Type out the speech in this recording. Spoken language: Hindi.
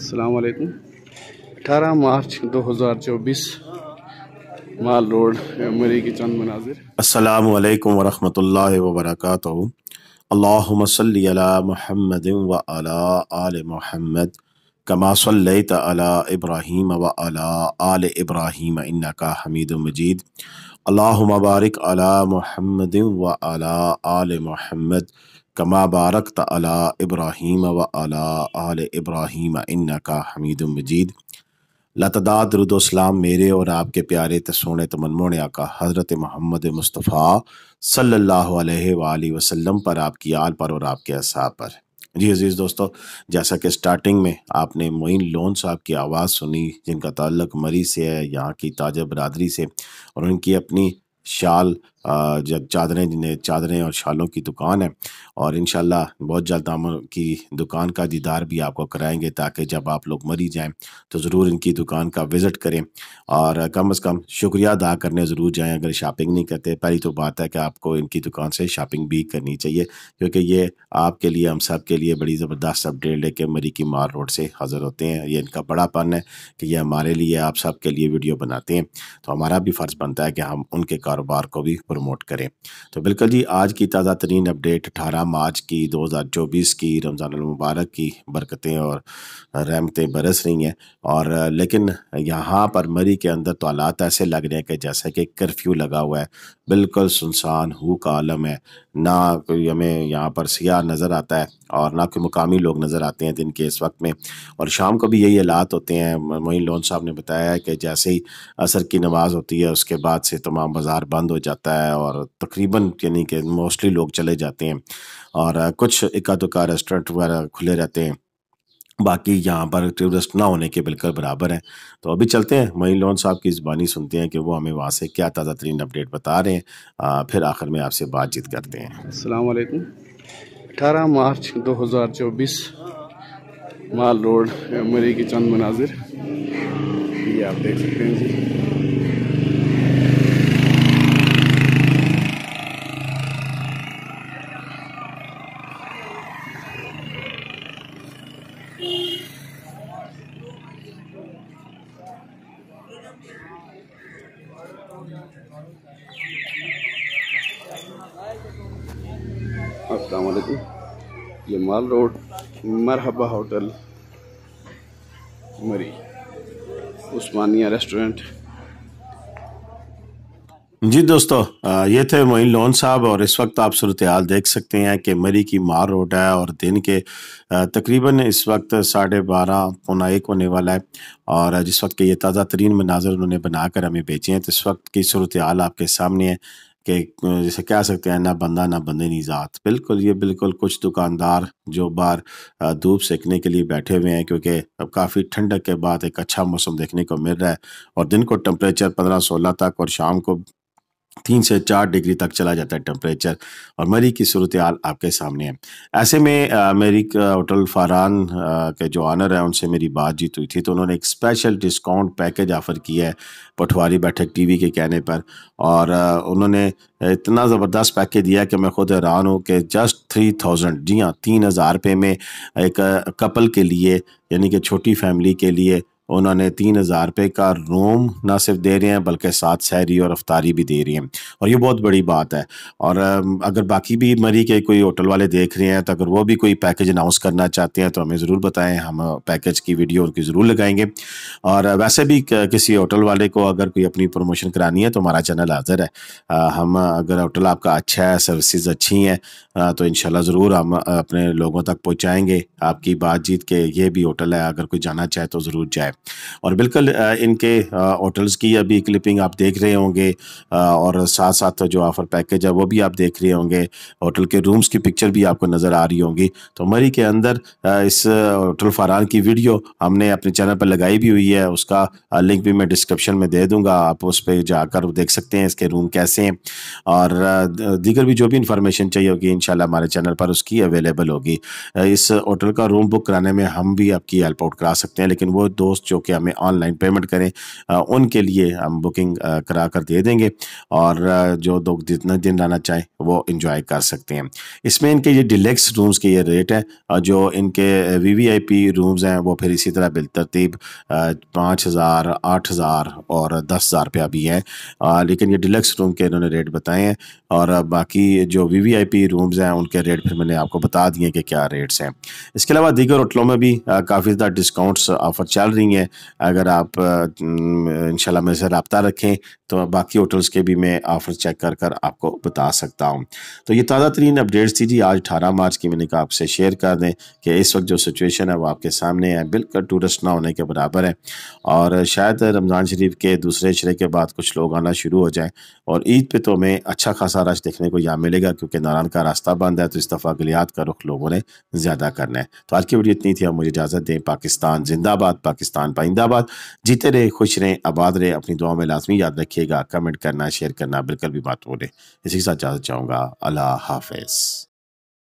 वालेकुम 18 मार्च 2024 माल रोड मरी के चंद मनाजिर अस्सलाम वालेकुम वबरक अल्लामसल महमद व आल महमद कमा सल्लत अला इब्राहीम व अला आल وعلى इन्ना का हमीद मजीद अल्लाह मबारक अला على व अला आल محمد कमा बारक तला इब्राहिम व अला आल इब्राहिम इन्ना का हमीद मजीद लतदाद रुदोसलाम मेरे और आपके प्यारे तसोन तमनमोन का हज़रत महमद मुस्तफ़ा सल्लल्लाहु अलैहि वसल्लम पर आपकी आल पर और आपके असाब पर जी अज़ीज़ दोस्तों जैसा कि स्टार्टिंग में आपने मोइन लोन साहब की आवाज़ सुनी जिनका ताल्लक मरी से है यहाँ की ताजा बरदरी से और उनकी अपनी शाल जब चादरें चादरें और शालों की दुकान है और इन बहुत जल्द दामन की दुकान का दीदार भी आपको कराएंगे ताकि जब आप लोग मरी जाएं तो ज़रूर इनकी दुकान का विज़िट करें और कम अज़ कम शुक्रिया अदा करने ज़रूर जाएं अगर शॉपिंग नहीं करते पहली तो बात है कि आपको इनकी दुकान से शॉपिंग भी करनी चाहिए क्योंकि ये आपके लिए हम सब के लिए बड़ी ज़बरदस्त अपडेट लेके मरी की मार रोड से हाज़िर होते हैं ये इनका बड़ापन है कि ये हमारे लिए आप सब के लिए वीडियो बनाते हैं तो हमारा भी फ़र्ज़ बनता है कि हम उनके कारोबार को भी प्रमोट करें तो बिल्कुल जी आज की ताज़ा तरीन अपडेट अठारह मार्च की दो हज़ार चौबीस की रमज़ान मुबारक की बरकतें और रहमतें बरस रही हैं और लेकिन यहाँ पर मरी के अंदर तो हालात ऐसे लग रहे हैं कि जैसे कि कर्फ्यू लगा हुआ है बिल्कुल सुनसान हु का आलम है ना कोई हमें यहाँ पर सियाह नज़र आता है और ना कोई मुकामी लोग नज़र आते हैं दिन के इस वक्त में और शाम को भी यही हालात होते हैं मोहन लोन साहब ने बताया कि जैसे ही असर की नमाज़ होती है उसके बाद से तमाम बाज़ार बंद हो जाता है और तकरीबन यानी कि मोस्टली लोग चले जाते हैं और कुछ इक्का दुक्का रेस्टोरेंट वगैरह खुले रहते हैं बाकी यहाँ पर टूरिस्ट ना होने के बिल्कुल बराबर हैं तो अभी चलते हैं मई लोन साहब की ज़बानी सुनते हैं कि वो हमें वहाँ से क्या ताज़ा तरीन अपडेट बता रहे हैं आ, फिर आखिर में आपसे बातचीत करते हैं अल्लाम अठारह मार्च दो हज़ार चौबीस माल रोड मरी की चंद मनाजिर ये आप देख सकते हैं जी असलकुम ये माल रोड मरहबा होटल मरी उस्मानिया रेस्टोरेंट जी दोस्तों ये थे मोइन लोन साहब और इस वक्त आप सूरत हाल देख सकते हैं कि मरी की मार रोड है और दिन के तकरीबन इस वक्त साढ़े बारह पौना एक होने वाला है और जिस वक्त के ये ताज़ा तरीन मनाजर उन्होंने बनाकर हमें बेचे हैं तो इस वक्त की सूरत हाल आपके सामने है कि जैसे कह सकते हैं ना बंदा ना बंदे नहीं ज़ात बिल्कुल ये बिल्कुल कुछ दुकानदार जो बार धूप सेकने के लिए बैठे हुए हैं क्योंकि अब काफ़ी ठंडक के बाद एक अच्छा मौसम देखने को मिल रहा है और दिन को टम्परेचर पंद्रह सोलह तक और शाम को तीन से चार डिग्री तक चला जाता है टेम्परेचर और मरी की सूरत हाल आपके सामने है ऐसे में मेरी होटल फारान के जो ऑनर है उनसे मेरी बातचीत हुई थी तो उन्होंने एक स्पेशल डिस्काउंट पैकेज ऑफ़र किया है पटवारी बैठक टीवी के कहने पर और उन्होंने इतना ज़बरदस्त पैकेज दिया कि मैं खुद हैरान हूँ कि जस्ट थ्री थाउजेंड जी हाँ तीन हज़ार रुपये में एक कपल के लिए यानी कि छोटी फैमिली के लिए उन्होंने तीन हज़ार रुपये का रूम ना सिर्फ दे रहे हैं बल्कि साथ सहरी और अफ्तारी भी दे रही हैं और ये बहुत बड़ी बात है और अगर बाकी भी मरी के कोई होटल वाले देख रहे हैं तो अगर वो भी कोई पैकेज अनाउंस करना चाहते हैं तो हमें ज़रूर बताएं हम पैकेज की वीडियो उनकी ज़रूर लगाएंगे और वैसे भी किसी होटल वाले को अगर कोई अपनी प्रमोशन करानी है तो हमारा चैनल हाजिर है हम अगर होटल आपका अच्छा है सर्विसज़ अच्छी हैं तो इन ज़रूर हम अपने लोगों तक पहुँचाएँगे आपकी बातचीत के ये भी होटल है अगर कोई जाना चाहे तो ज़रूर जाए और बिल्कुल इनके होटल्स की अभी क्लिपिंग आप देख रहे होंगे और साथ साथ जो ऑफ़र पैकेज है वो भी आप देख रहे होंगे होटल के रूम्स की पिक्चर भी आपको नज़र आ रही होंगी तो मरी के अंदर इस होटल फारान की वीडियो हमने अपने चैनल पर लगाई भी हुई है उसका लिंक भी मैं डिस्क्रिप्शन में दे दूँगा आप उस पर जाकर देख सकते हैं इसके रूम कैसे हैं और दीगर भी जो भी इंफॉर्मेशन चाहिए होगी इन हमारे चैनल पर उसकी अवेलेबल होगी इस होटल का रूम बुक कराने में हम भी आपकी हेल्प आउट करा सकते हैं लेकिन वो दोस्त जो कि हमें ऑनलाइन पेमेंट करें उनके लिए हम बुकिंग करा कर दे देंगे और जो लोग जितना दिन रहना चाहें वो इंजॉय कर सकते हैं इसमें इनके ये डिलेक्स रूम्स के ये रेट हैं और जो इनके V V I P rooms हैं वो फिर इसी तरह बिलतरतीब पाँच हज़ार आठ हज़ार और दस हज़ार रुपया भी है लेकिन ये डिलेक्स रूम के इन्होंने रेट बताए हैं और बाकी जो V V I P rooms हैं उनके रेट फिर मैंने आपको बता दिए कि क्या रेट्स हैं इसके अलावा दीगर होटलों में भी काफ़ी ज़्यादा डिस्काउंट्स ऑफ़र चल रही नहीं है अगर आप इंशाल्लाह मेरे से रबता रखें तो बाकी होटल्स के भी मैं ऑफ़र चेक कर कर आपको बता सकता हूँ तो ये ताज़ा तरीन अपडेट्स थी जी आज अठारह मार्च की मैंने कहा आपसे शेयर कर दें कि इस वक्त जो सिचुएशन है वो आपके सामने है बिल्कुल टूरिस्ट ना होने के बराबर है और शायद रमज़ान शरीफ के दूसरे शरे के बाद कुछ लोग आना शुरू हो जाए और ईद पर तो हमें अच्छा खासा रश देखने को यहाँ मिलेगा क्योंकि नारायण का रास्ता बंद है तो इस दफ़ा गलियात का रुख लोगों ने ज़्यादा करना है तो आज की वीडियो इतनी थी आप मुझे इजाज़त दें पाकिस्तान जिंदाबाद पाकिस्तान पाकिस्तान पाइंदाबाद जीते रहे खुश रहें आबाद रहे अपनी दुआ में लाजमी याद रखिएगा कमेंट करना शेयर करना बिल्कुल भी बात बोले इसी के साथ इजाज़त चाहूँगा अल्लाह हाफिज़